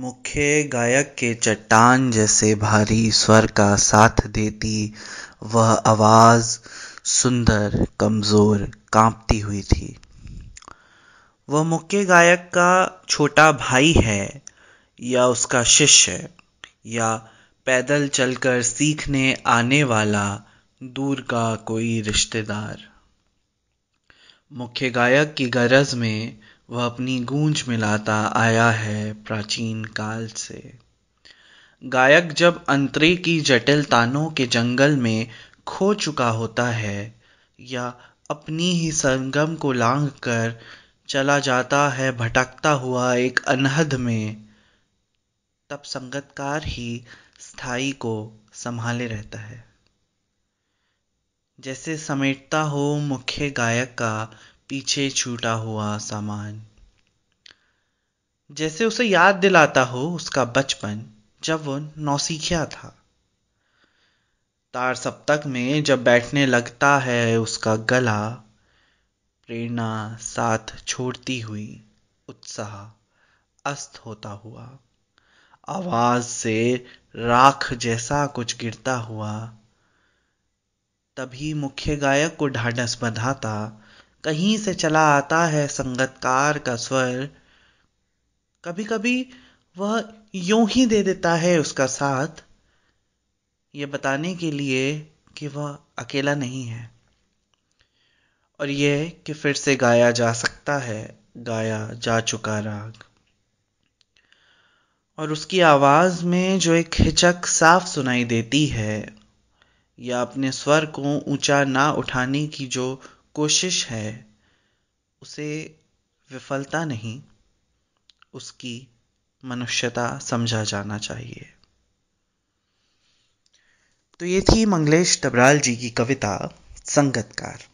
मुख्य गायक के चट्टान जैसे भारी स्वर का साथ देती वह आवाज़ सुंदर कमज़ोर कांपती हुई थी वह मुख्य गायक का छोटा भाई है या उसका शिष्य या पैदल चलकर सीखने आने वाला दूर का कोई रिश्तेदार मुख्य गायक की गरज में वह अपनी गूंज मिलाता आया है प्राचीन काल से गायक जब अंतरे की जटिल तानों के जंगल में खो चुका होता है या अपनी ही संगम को लांग कर चला जाता है भटकता हुआ एक अनहद में तब संगतकार ही स्थाई को संभाले रहता है जैसे समेटता हो मुख्य गायक का पीछे छूटा हुआ सामान जैसे उसे याद दिलाता हो उसका बचपन जब वो नौसिखिया था तार सप्तक में जब बैठने लगता है उसका गला प्रेरणा साथ छोड़ती हुई उत्साह अस्त होता हुआ आवाज से राख जैसा कुछ गिरता हुआ तभी मुख्य गायक को ढाढ़स बंधाता कहीं से चला आता है संगतकार का स्वर कभी कभी वह यूं ही दे देता है उसका साथ ये बताने के लिए कि वह अकेला नहीं है और यह कि फिर से गाया जा सकता है गाया जा चुका राग और उसकी आवाज़ में जो एक हिचक साफ सुनाई देती है या अपने स्वर को ऊंचा ना उठाने की जो कोशिश है उसे विफलता नहीं उसकी मनुष्यता समझा जाना चाहिए तो ये थी मंगलेश डबराल जी की कविता संगतकार